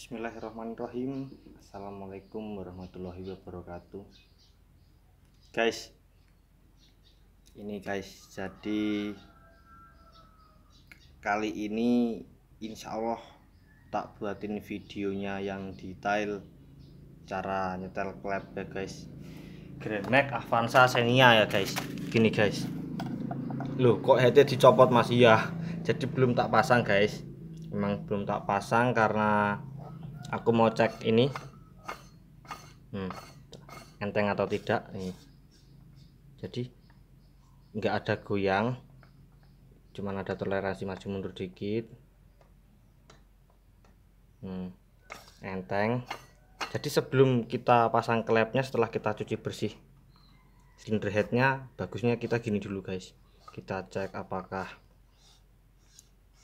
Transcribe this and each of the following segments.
Bismillahirrahmanirrahim Assalamualaikum warahmatullahi wabarakatuh Guys Ini guys Jadi Kali ini Insya Allah Tak buatin videonya yang detail Cara nyetel klep ya guys Grand Max Avanza Xenia ya guys Gini guys Loh kok headnya dicopot mas Iya Jadi belum tak pasang guys emang belum tak pasang karena aku mau cek ini hmm, enteng atau tidak nih jadi nggak ada goyang cuman ada toleransi maju mundur dikit hmm, enteng jadi sebelum kita pasang klepnya setelah kita cuci bersih cylinder headnya bagusnya kita gini dulu guys kita cek apakah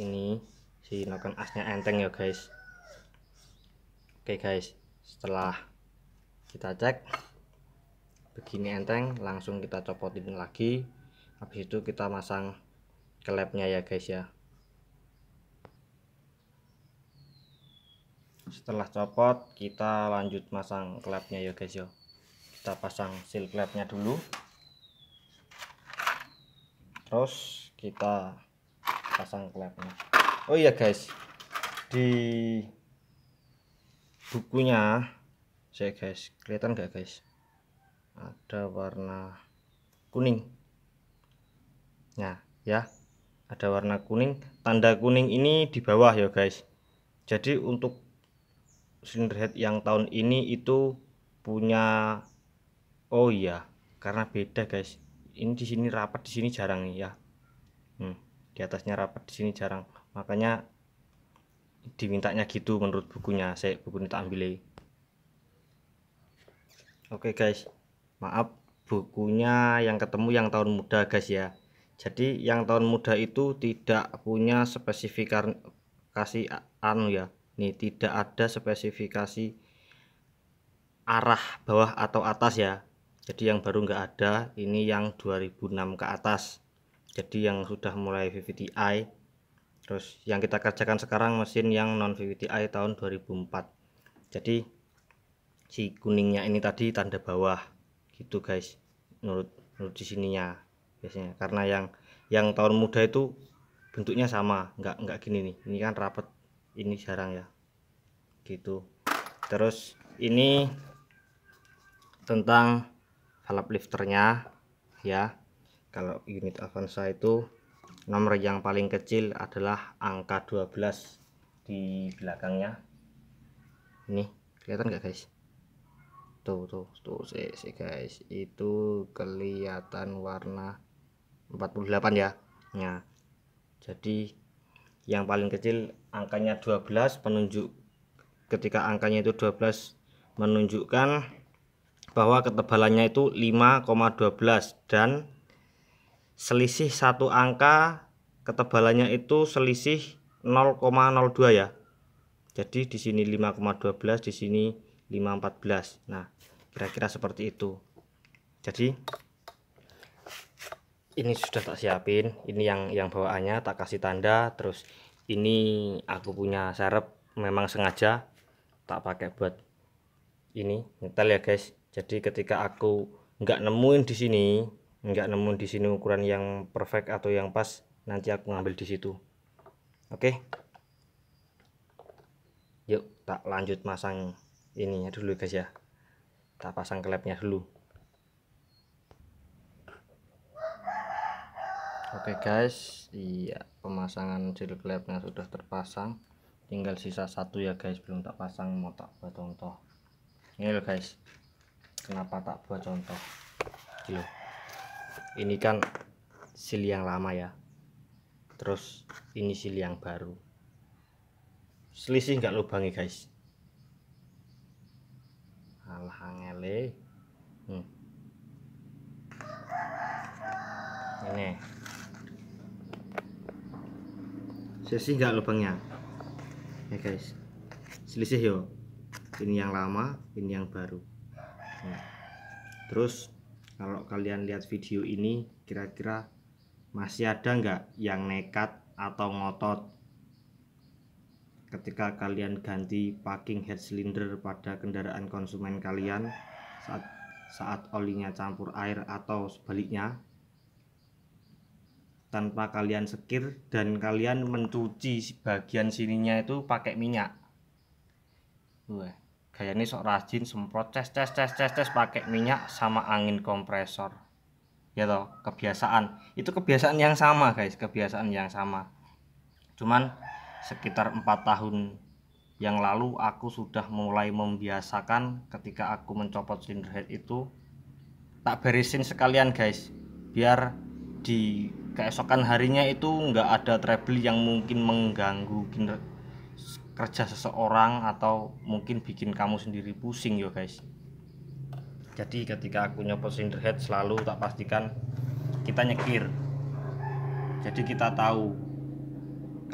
ini si noken asnya enteng ya guys Oke guys, setelah kita cek begini enteng, langsung kita copotin lagi. Habis itu kita masang klepnya ya guys ya. Setelah copot, kita lanjut masang klepnya ya guys ya. Kita pasang seal klepnya dulu. Terus kita pasang klepnya. Oh iya guys, di bukunya saya guys kelihatan enggak guys ada warna kuning nah ya ada warna kuning tanda kuning ini di bawah ya guys jadi untuk head yang tahun ini itu punya oh iya karena beda guys ini di sini rapat di sini jarang ya hmm, di atasnya rapat di sini jarang makanya dimintanya gitu menurut bukunya saya buku ini tak ambil oke okay, guys maaf bukunya yang ketemu yang tahun muda guys ya jadi yang tahun muda itu tidak punya spesifikasi anu ya Ini tidak ada spesifikasi arah bawah atau atas ya jadi yang baru nggak ada ini yang 2006 ke atas jadi yang sudah mulai VVTi terus yang kita kerjakan sekarang mesin yang non VVTi tahun 2004 jadi si kuningnya ini tadi tanda bawah gitu guys menurut menurut di sininya biasanya karena yang yang tahun muda itu bentuknya sama Enggak enggak gini nih ini kan rapet ini jarang ya gitu terus ini tentang valve lifternya ya kalau unit Avanza itu nomor yang paling kecil adalah angka 12 di belakangnya ini kelihatan nggak guys tuh tuh tuh sih si guys itu kelihatan warna 48 ya Ya. jadi yang paling kecil angkanya 12 penunjuk ketika angkanya itu 12 menunjukkan bahwa ketebalannya itu 5,12 dan selisih satu angka ketebalannya itu selisih 0,02 ya. Jadi di sini 5,12, di sini 5,14. Nah, kira-kira seperti itu. Jadi ini sudah tak siapin, ini yang yang bawaannya tak kasih tanda, terus ini aku punya serep memang sengaja tak pakai buat ini nyetel ya guys. Jadi ketika aku nggak nemuin di sini nggak nemu di sini ukuran yang perfect atau yang pas nanti aku ngambil di situ oke okay? yuk tak lanjut masang ininya dulu guys ya tak pasang klepnya dulu oke okay guys iya pemasangan jil klepnya sudah terpasang tinggal sisa satu ya guys belum tak pasang mau tak buat contoh ini loh guys kenapa tak buat contoh Yuk ini kan seal yang lama ya terus ini seal yang baru selisih nggak lubangi guys alah ngele hmm. ini selisih nggak lubangnya ya guys selisih yuk. ini yang lama ini yang baru hmm. terus kalau kalian lihat video ini kira-kira masih ada nggak yang nekat atau ngotot ketika kalian ganti packing head cylinder pada kendaraan konsumen kalian saat saat olinya campur air atau sebaliknya tanpa kalian sekir dan kalian mencuci bagian sininya itu pakai minyak. Wah, Gaya ini sok rajin semprot tes tes tes tes tes pakai minyak sama angin kompresor ya toh kebiasaan itu kebiasaan yang sama guys kebiasaan yang sama cuman sekitar empat tahun yang lalu aku sudah mulai membiasakan ketika aku mencopot cylinder head itu tak beresin sekalian guys biar di keesokan harinya itu nggak ada treble yang mungkin mengganggu kerja seseorang atau mungkin bikin kamu sendiri pusing yo guys jadi ketika aku nyopot head selalu tak pastikan kita nyekir jadi kita tahu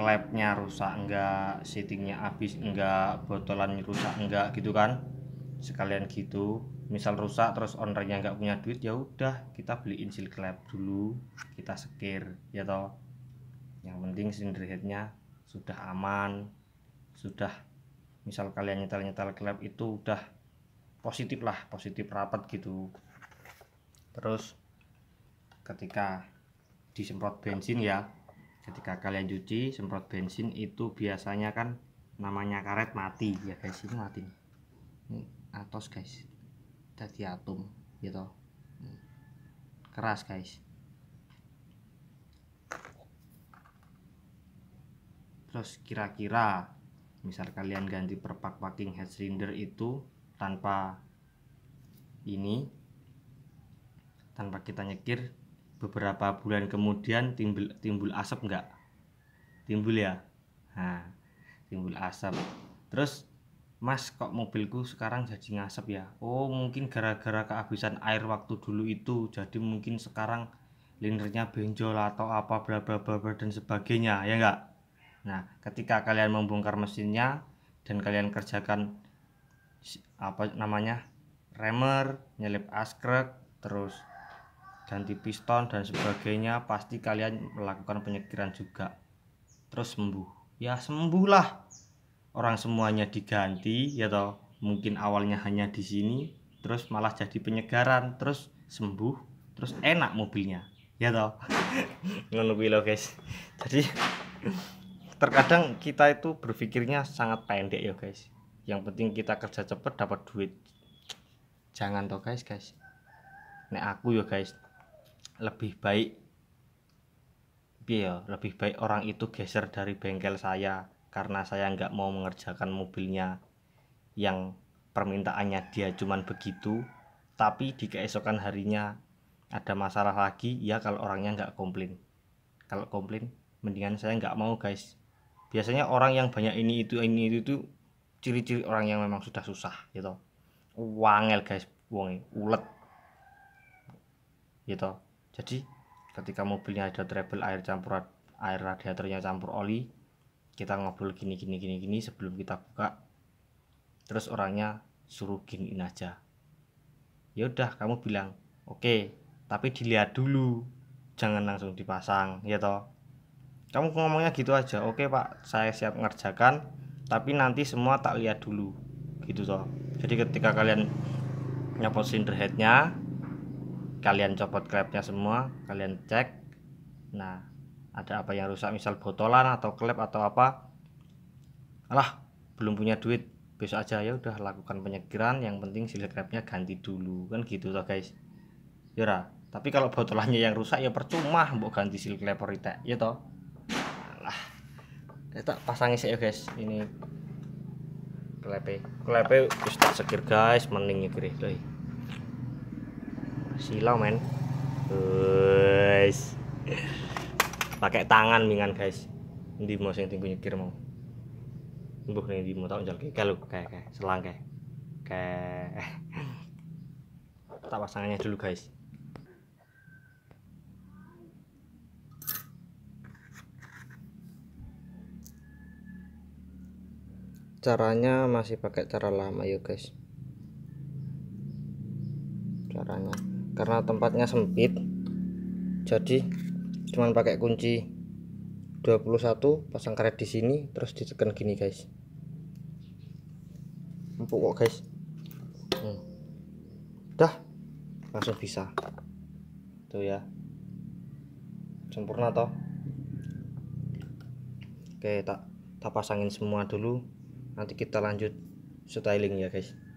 klepnya rusak enggak settingnya habis enggak botolan rusak enggak gitu kan sekalian gitu misal rusak terus ownernya enggak punya duit ya udah kita beliin seal klep dulu kita sekir ya toh yang penting cylinder headnya sudah aman sudah misal kalian nyetel-nyetel klep itu udah positif lah positif rapat gitu terus ketika disemprot bensin ya ketika kalian cuci semprot bensin itu biasanya kan namanya karet mati ya guys ini mati ini atos guys jadi atom gitu hmm. keras guys terus kira-kira misal kalian ganti perpak packing head cylinder itu tanpa ini tanpa kita nyekir beberapa bulan kemudian timbul timbul asap enggak timbul ya nah timbul asap terus mas kok mobilku sekarang jadi ngasap ya oh mungkin gara-gara kehabisan air waktu dulu itu jadi mungkin sekarang lindernya benjol atau apa bla bla, bla dan sebagainya ya enggak Nah, ketika kalian membongkar mesinnya dan kalian kerjakan apa namanya? remer, nyelip askrek, terus ganti piston dan sebagainya, pasti kalian melakukan penyekiran juga. Terus sembuh. Ya, sembuhlah. Orang semuanya diganti ya toh. Mungkin awalnya hanya di sini, terus malah jadi penyegaran, terus sembuh, terus enak mobilnya. Ya toh. Ngono guys. Jadi terkadang kita itu berpikirnya sangat pendek ya guys yang penting kita kerja cepat dapat duit jangan toh guys guys nek aku ya guys lebih baik ya lebih baik orang itu geser dari bengkel saya karena saya nggak mau mengerjakan mobilnya yang permintaannya dia cuman begitu tapi di keesokan harinya ada masalah lagi ya kalau orangnya nggak komplain kalau komplain mendingan saya nggak mau guys biasanya orang yang banyak ini itu ini itu itu ciri-ciri orang yang memang sudah susah gitu wangel guys wongi ulet gitu jadi ketika mobilnya ada travel air campur air radiatornya campur oli kita ngobrol gini gini gini gini sebelum kita buka terus orangnya suruh giniin aja ya udah kamu bilang oke okay, tapi dilihat dulu jangan langsung dipasang ya toh kamu ngomongnya gitu aja oke pak saya siap ngerjakan tapi nanti semua tak lihat dulu gitu toh jadi ketika kalian nyopot cylinder headnya kalian copot klepnya semua kalian cek nah ada apa yang rusak misal botolan atau klep atau apa alah belum punya duit besok aja ya udah lakukan penyekiran, yang penting sila klepnya ganti dulu kan gitu toh guys yura ya tapi kalau botolannya yang rusak ya percuma mau ganti sila klep ya toh kita eh, pasangi sih ya guys ini klepe klepe wis tak sekir guys mending nyekir lho iya. silau men guys pakai tangan mingan guys ini mau sing tinggu nyekir mau mbuh ning ndi mau tak njal kek lu kayak kayak selang kayak kayak eh. tak pasangannya dulu guys caranya masih pakai cara lama ya guys caranya karena tempatnya sempit jadi cuman pakai kunci 21 pasang karet di sini terus ditekan gini guys empuk kok guys hmm. dah langsung bisa tuh ya sempurna toh oke tak tak pasangin semua dulu nanti kita lanjut styling ya guys